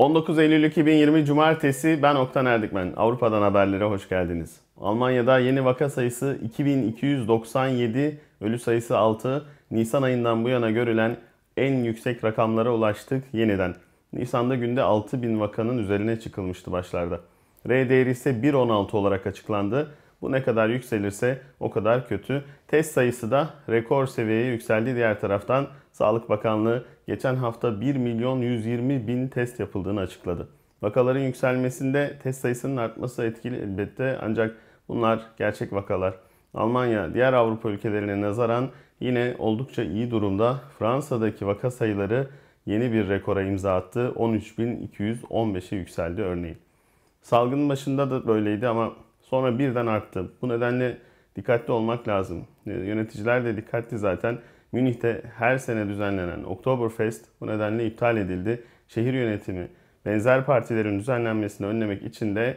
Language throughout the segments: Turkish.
19 Eylül 2020 Cumartesi ben Oktan Erdikmen. Avrupa'dan haberlere hoş geldiniz. Almanya'da yeni vaka sayısı 2297, ölü sayısı 6. Nisan ayından bu yana görülen en yüksek rakamlara ulaştık yeniden. Nisan'da günde 6000 vakanın üzerine çıkılmıştı başlarda. R değeri ise 1.16 olarak açıklandı. Bu ne kadar yükselirse o kadar kötü. Test sayısı da rekor seviyeye yükseldi. Diğer taraftan Sağlık Bakanlığı geçen hafta 1 milyon 120 bin test yapıldığını açıkladı. Vakaların yükselmesinde test sayısının artması etkili elbette ancak bunlar gerçek vakalar. Almanya diğer Avrupa ülkelerine nazaran yine oldukça iyi durumda. Fransa'daki vaka sayıları yeni bir rekora imza attı. 13.215'e yükseldi örneğin. Salgın başında da böyleydi ama Sonra birden arttı. Bu nedenle dikkatli olmak lazım. Ee, yöneticiler de dikkatli zaten. Münih'te her sene düzenlenen Oktoberfest bu nedenle iptal edildi. Şehir yönetimi benzer partilerin düzenlenmesini önlemek için de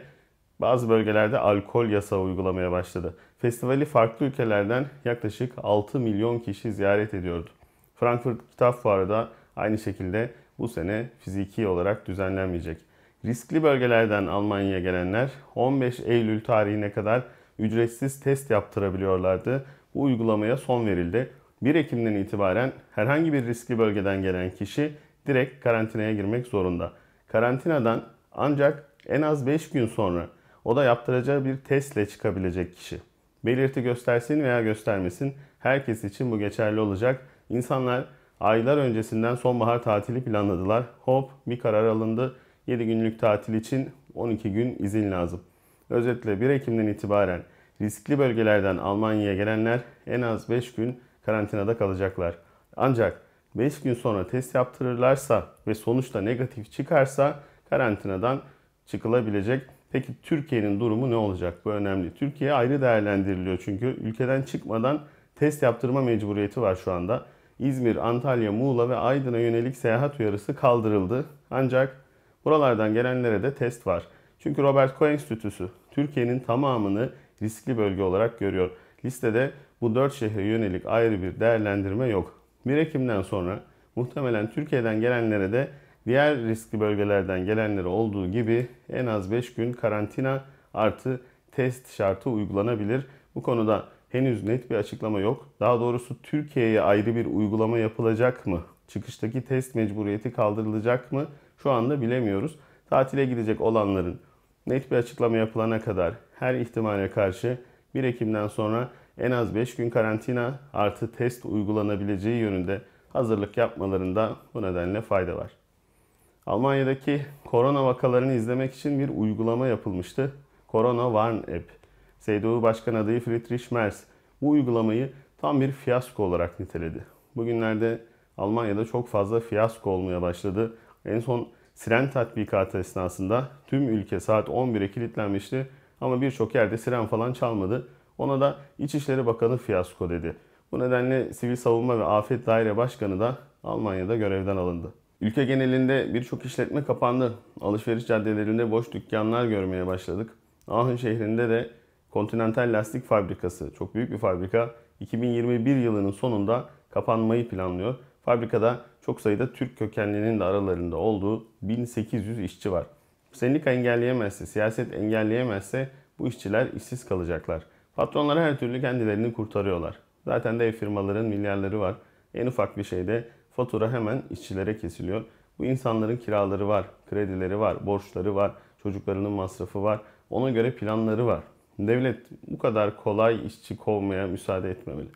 bazı bölgelerde alkol yasağı uygulamaya başladı. Festivali farklı ülkelerden yaklaşık 6 milyon kişi ziyaret ediyordu. Frankfurt Kitap Fuarı da aynı şekilde bu sene fiziki olarak düzenlenmeyecek. Riskli bölgelerden Almanya'ya gelenler 15 Eylül tarihine kadar ücretsiz test yaptırabiliyorlardı. Bu uygulamaya son verildi. 1 Ekim'den itibaren herhangi bir riskli bölgeden gelen kişi direkt karantinaya girmek zorunda. Karantinadan ancak en az 5 gün sonra o da yaptıracağı bir testle çıkabilecek kişi. Belirti göstersin veya göstermesin herkes için bu geçerli olacak. İnsanlar aylar öncesinden sonbahar tatili planladılar. Hop bir karar alındı 7 günlük tatil için 12 gün izin lazım. Özetle 1 Ekim'den itibaren riskli bölgelerden Almanya'ya gelenler en az 5 gün karantinada kalacaklar. Ancak 5 gün sonra test yaptırırlarsa ve sonuçta negatif çıkarsa karantinadan çıkılabilecek. Peki Türkiye'nin durumu ne olacak? Bu önemli. Türkiye ayrı değerlendiriliyor çünkü ülkeden çıkmadan test yaptırma mecburiyeti var şu anda. İzmir, Antalya, Muğla ve Aydın'a yönelik seyahat uyarısı kaldırıldı. Ancak Buralardan gelenlere de test var. Çünkü Robert Koch Enstitüsü Türkiye'nin tamamını riskli bölge olarak görüyor. Listede bu dört şehre yönelik ayrı bir değerlendirme yok. 1 Ekim'den sonra muhtemelen Türkiye'den gelenlere de diğer riskli bölgelerden gelenlere olduğu gibi en az 5 gün karantina artı test şartı uygulanabilir. Bu konuda henüz net bir açıklama yok. Daha doğrusu Türkiye'ye ayrı bir uygulama yapılacak mı? Çıkıştaki test mecburiyeti kaldırılacak mı? şu anda bilemiyoruz. Tatile gidecek olanların net bir açıklama yapılana kadar her ihtimale karşı 1 Ekim'den sonra en az 5 gün karantina artı test uygulanabileceği yönünde hazırlık yapmalarında bu nedenle fayda var. Almanya'daki korona vakalarını izlemek için bir uygulama yapılmıştı. Corona Warn App. CDU Başkan adayı Friedrich Merz bu uygulamayı tam bir fiyasko olarak niteledi. Bugünlerde Almanya'da çok fazla fiyasko olmaya başladı. En son siren tatbikatı esnasında tüm ülke saat 11'e kilitlenmişti ama birçok yerde siren falan çalmadı. Ona da İçişleri Bakanı fiyasko dedi. Bu nedenle Sivil Savunma ve Afet Daire Başkanı da Almanya'da görevden alındı. Ülke genelinde birçok işletme kapandı. Alışveriş caddelerinde boş dükkanlar görmeye başladık. Ahın şehrinde de Continental Lastik Fabrikası, çok büyük bir fabrika, 2021 yılının sonunda kapanmayı planlıyor. Fabrikada çok sayıda Türk kökenlinin de aralarında olduğu 1800 işçi var. Sendika engelleyemezse, siyaset engelleyemezse bu işçiler işsiz kalacaklar. Patronlar her türlü kendilerini kurtarıyorlar. Zaten de ev firmaların milyarları var. En ufak bir şeyde fatura hemen işçilere kesiliyor. Bu insanların kiraları var, kredileri var, borçları var, çocuklarının masrafı var. Ona göre planları var. Devlet bu kadar kolay işçi kovmaya müsaade etmemeli.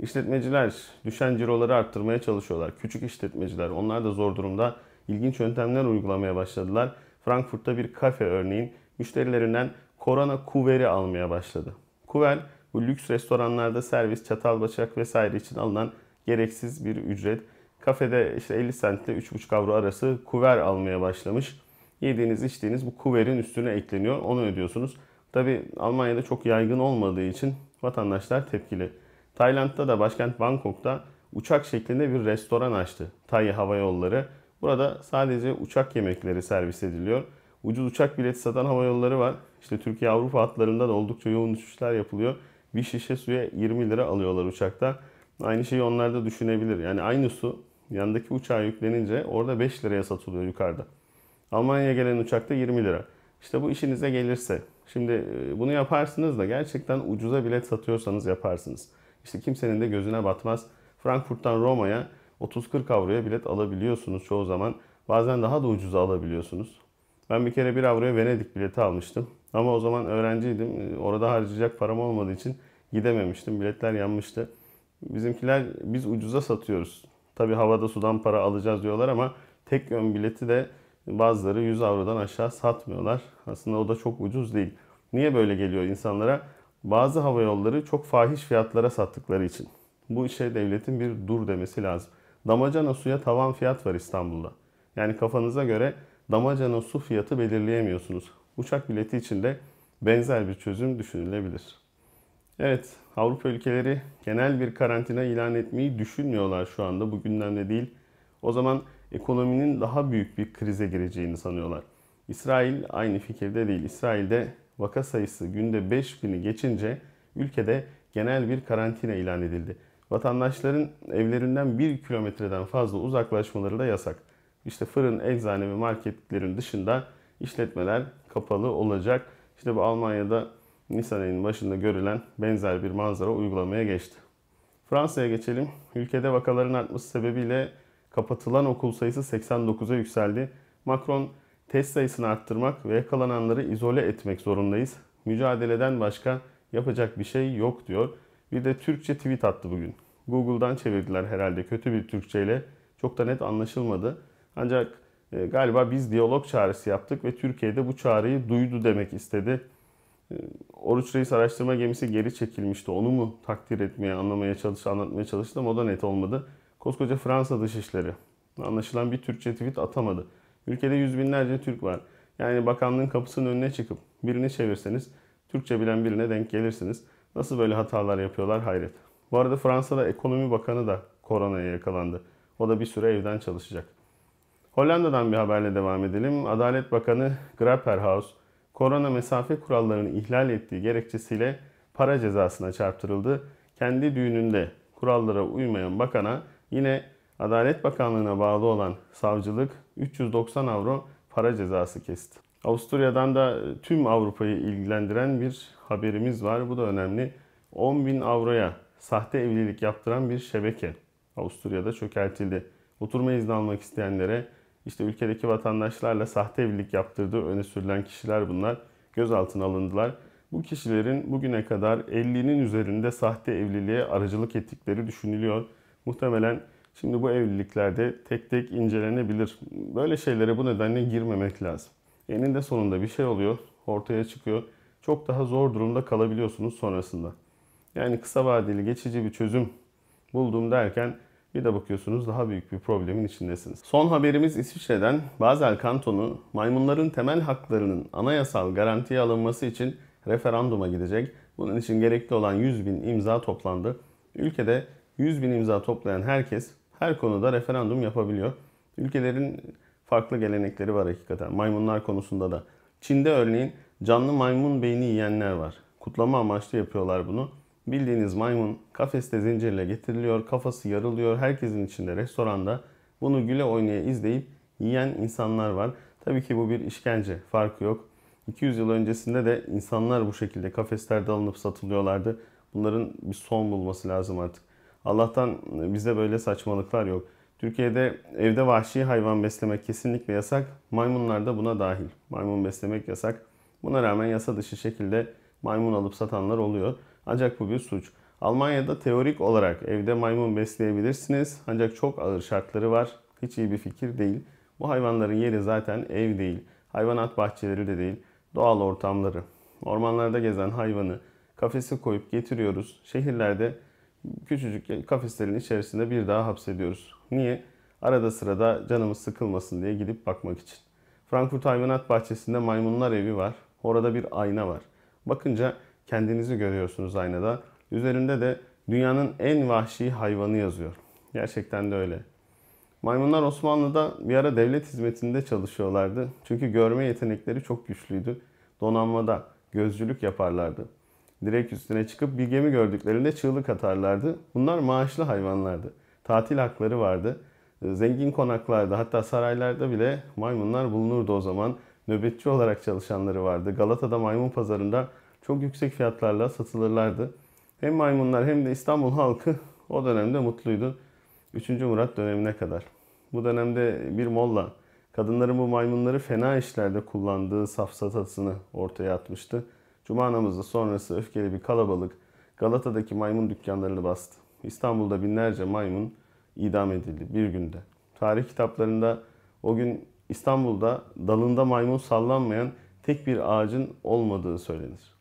İşletmeciler düşen ciroları arttırmaya çalışıyorlar. Küçük işletmeciler onlar da zor durumda. İlginç yöntemler uygulamaya başladılar. Frankfurt'ta bir kafe örneğin müşterilerinden korona kuveri almaya başladı. Kuver bu lüks restoranlarda servis, çatal bıçak vesaire için alınan gereksiz bir ücret. Kafede işte 50 sentle 3,5 avro arası kuver almaya başlamış. Yediğiniz içtiğiniz bu kuverin üstüne ekleniyor. Onu ödüyorsunuz. Tabi Almanya'da çok yaygın olmadığı için vatandaşlar tepkili. Tayland'da da başkent Bangkok'ta uçak şeklinde bir restoran açtı Tay Hava Yolları. Burada sadece uçak yemekleri servis ediliyor. Ucuz uçak bileti satan hava yolları var. İşte Türkiye Avrupa hatlarında da oldukça yoğun uçuşlar yapılıyor. Bir şişe suya 20 lira alıyorlar uçakta. Aynı şeyi onlar da düşünebilir. Yani aynı su yandaki uçağa yüklenince orada 5 liraya satılıyor yukarıda. Almanya'ya gelen uçakta 20 lira. İşte bu işinize gelirse. Şimdi e, bunu yaparsınız da gerçekten ucuza bilet satıyorsanız yaparsınız işte kimsenin de gözüne batmaz. Frankfurt'tan Roma'ya 30-40 avroya bilet alabiliyorsunuz çoğu zaman. Bazen daha da ucuza alabiliyorsunuz. Ben bir kere 1 avroya Venedik bileti almıştım. Ama o zaman öğrenciydim. Orada harcayacak param olmadığı için gidememiştim. Biletler yanmıştı. Bizimkiler biz ucuza satıyoruz. Tabi havada sudan para alacağız diyorlar ama tek yön bileti de bazıları 100 avrodan aşağı satmıyorlar. Aslında o da çok ucuz değil. Niye böyle geliyor insanlara? bazı hava yolları çok fahiş fiyatlara sattıkları için. Bu işe devletin bir dur demesi lazım. Damacana suya tavan fiyat var İstanbul'da. Yani kafanıza göre damacana su fiyatı belirleyemiyorsunuz. Uçak bileti için de benzer bir çözüm düşünülebilir. Evet, Avrupa ülkeleri genel bir karantina ilan etmeyi düşünmüyorlar şu anda. Bu gündemde değil. O zaman ekonominin daha büyük bir krize gireceğini sanıyorlar. İsrail aynı fikirde değil. İsrail'de vaka sayısı günde 5000'i geçince ülkede genel bir karantina ilan edildi. Vatandaşların evlerinden 1 kilometreden fazla uzaklaşmaları da yasak. İşte fırın, eczane ve marketlerin dışında işletmeler kapalı olacak. İşte bu Almanya'da Nisan ayının başında görülen benzer bir manzara uygulamaya geçti. Fransa'ya geçelim. Ülkede vakaların artması sebebiyle kapatılan okul sayısı 89'a yükseldi. Macron Test sayısını arttırmak ve yakalananları izole etmek zorundayız. Mücadeleden başka yapacak bir şey yok diyor. Bir de Türkçe tweet attı bugün. Google'dan çevirdiler herhalde kötü bir Türkçeyle. Çok da net anlaşılmadı. Ancak e, galiba biz diyalog çağrısı yaptık ve Türkiye'de bu çağrıyı duydu demek istedi. E, Oruç Reis araştırma gemisi geri çekilmişti. Onu mu takdir etmeye, anlamaya çalıştı, anlatmaya çalıştı ama o da net olmadı. Koskoca Fransa Dışişleri anlaşılan bir Türkçe tweet atamadı. Ülkede yüz binlerce Türk var. Yani bakanlığın kapısının önüne çıkıp birini çevirseniz Türkçe bilen birine denk gelirsiniz. Nasıl böyle hatalar yapıyorlar hayret. Bu arada Fransa'da ekonomi bakanı da koronaya yakalandı. O da bir süre evden çalışacak. Hollanda'dan bir haberle devam edelim. Adalet Bakanı Grapperhaus, korona mesafe kurallarını ihlal ettiği gerekçesiyle para cezasına çarptırıldı. Kendi düğününde kurallara uymayan bakana yine Adalet Bakanlığı'na bağlı olan savcılık 390 avro para cezası kesti. Avusturya'dan da e, tüm Avrupa'yı ilgilendiren bir haberimiz var. Bu da önemli. 10 bin avroya sahte evlilik yaptıran bir şebeke Avusturya'da çökertildi. Oturma izni almak isteyenlere işte ülkedeki vatandaşlarla sahte evlilik yaptırdığı öne sürülen kişiler bunlar. Gözaltına alındılar. Bu kişilerin bugüne kadar 50'nin üzerinde sahte evliliğe aracılık ettikleri düşünülüyor. Muhtemelen Şimdi bu evliliklerde tek tek incelenebilir. Böyle şeylere bu nedenle girmemek lazım. Eninde sonunda bir şey oluyor, ortaya çıkıyor. Çok daha zor durumda kalabiliyorsunuz sonrasında. Yani kısa vadeli geçici bir çözüm buldum derken bir de bakıyorsunuz daha büyük bir problemin içindesiniz. Son haberimiz İsviçre'den Basel kantonu maymunların temel haklarının anayasal garantiye alınması için referanduma gidecek. Bunun için gerekli olan 100 bin imza toplandı. Ülkede 100 bin imza toplayan herkes her konuda referandum yapabiliyor. Ülkelerin farklı gelenekleri var hakikaten. Maymunlar konusunda da. Çin'de örneğin canlı maymun beyni yiyenler var. Kutlama amaçlı yapıyorlar bunu. Bildiğiniz maymun kafeste zincirle getiriliyor, kafası yarılıyor. Herkesin içinde restoranda bunu güle oynaya izleyip yiyen insanlar var. Tabii ki bu bir işkence, farkı yok. 200 yıl öncesinde de insanlar bu şekilde kafeslerde alınıp satılıyorlardı. Bunların bir son bulması lazım artık. Allah'tan bizde böyle saçmalıklar yok. Türkiye'de evde vahşi hayvan beslemek kesinlikle yasak. Maymunlar da buna dahil. Maymun beslemek yasak. Buna rağmen yasa dışı şekilde maymun alıp satanlar oluyor. Ancak bu bir suç. Almanya'da teorik olarak evde maymun besleyebilirsiniz. Ancak çok ağır şartları var. Hiç iyi bir fikir değil. Bu hayvanların yeri zaten ev değil. Hayvanat bahçeleri de değil. Doğal ortamları. Ormanlarda gezen hayvanı kafese koyup getiriyoruz. Şehirlerde küçücük kafeslerin içerisinde bir daha hapsediyoruz. Niye? Arada sırada canımız sıkılmasın diye gidip bakmak için. Frankfurt Hayvanat Bahçesi'nde maymunlar evi var. Orada bir ayna var. Bakınca kendinizi görüyorsunuz aynada. Üzerinde de dünyanın en vahşi hayvanı yazıyor. Gerçekten de öyle. Maymunlar Osmanlı'da bir ara devlet hizmetinde çalışıyorlardı. Çünkü görme yetenekleri çok güçlüydü. Donanmada gözcülük yaparlardı direk üstüne çıkıp bir gemi gördüklerinde çığlık atarlardı. Bunlar maaşlı hayvanlardı. Tatil hakları vardı. Ee, zengin konaklarda hatta saraylarda bile maymunlar bulunurdu o zaman. Nöbetçi olarak çalışanları vardı. Galata'da maymun pazarında çok yüksek fiyatlarla satılırlardı. Hem maymunlar hem de İstanbul halkı o dönemde mutluydu. 3. Murat dönemine kadar. Bu dönemde bir molla kadınların bu maymunları fena işlerde kullandığı safsatasını ortaya atmıştı. Cuma namazı sonrası öfkeli bir kalabalık Galata'daki maymun dükkanlarını bastı. İstanbul'da binlerce maymun idam edildi bir günde. Tarih kitaplarında o gün İstanbul'da dalında maymun sallanmayan tek bir ağacın olmadığı söylenir.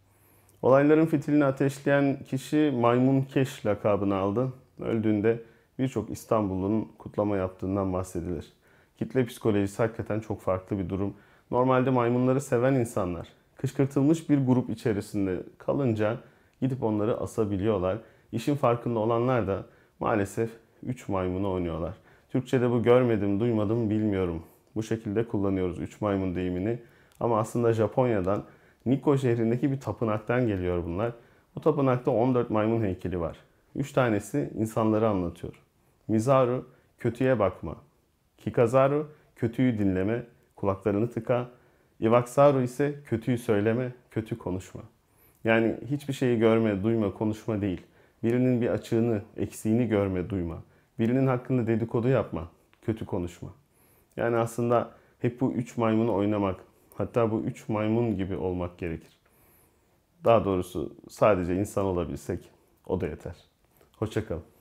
Olayların fitilini ateşleyen kişi Maymun Keş lakabını aldı. Öldüğünde birçok İstanbul'un kutlama yaptığından bahsedilir. Kitle psikolojisi hakikaten çok farklı bir durum. Normalde maymunları seven insanlar kışkırtılmış bir grup içerisinde kalınca gidip onları asabiliyorlar. İşin farkında olanlar da maalesef 3 maymunu oynuyorlar. Türkçe'de bu görmedim, duymadım, bilmiyorum. Bu şekilde kullanıyoruz 3 maymun deyimini. Ama aslında Japonya'dan Nikko şehrindeki bir tapınaktan geliyor bunlar. Bu tapınakta 14 maymun heykeli var. 3 tanesi insanları anlatıyor. Mizaru kötüye bakma. Kikazaru kötüyü dinleme, kulaklarını tıka. Ivaksaru ise kötüyü söyleme, kötü konuşma. Yani hiçbir şeyi görme, duyma, konuşma değil. Birinin bir açığını, eksiğini görme, duyma. Birinin hakkında dedikodu yapma, kötü konuşma. Yani aslında hep bu üç maymunu oynamak, hatta bu üç maymun gibi olmak gerekir. Daha doğrusu sadece insan olabilsek o da yeter. Hoşçakalın.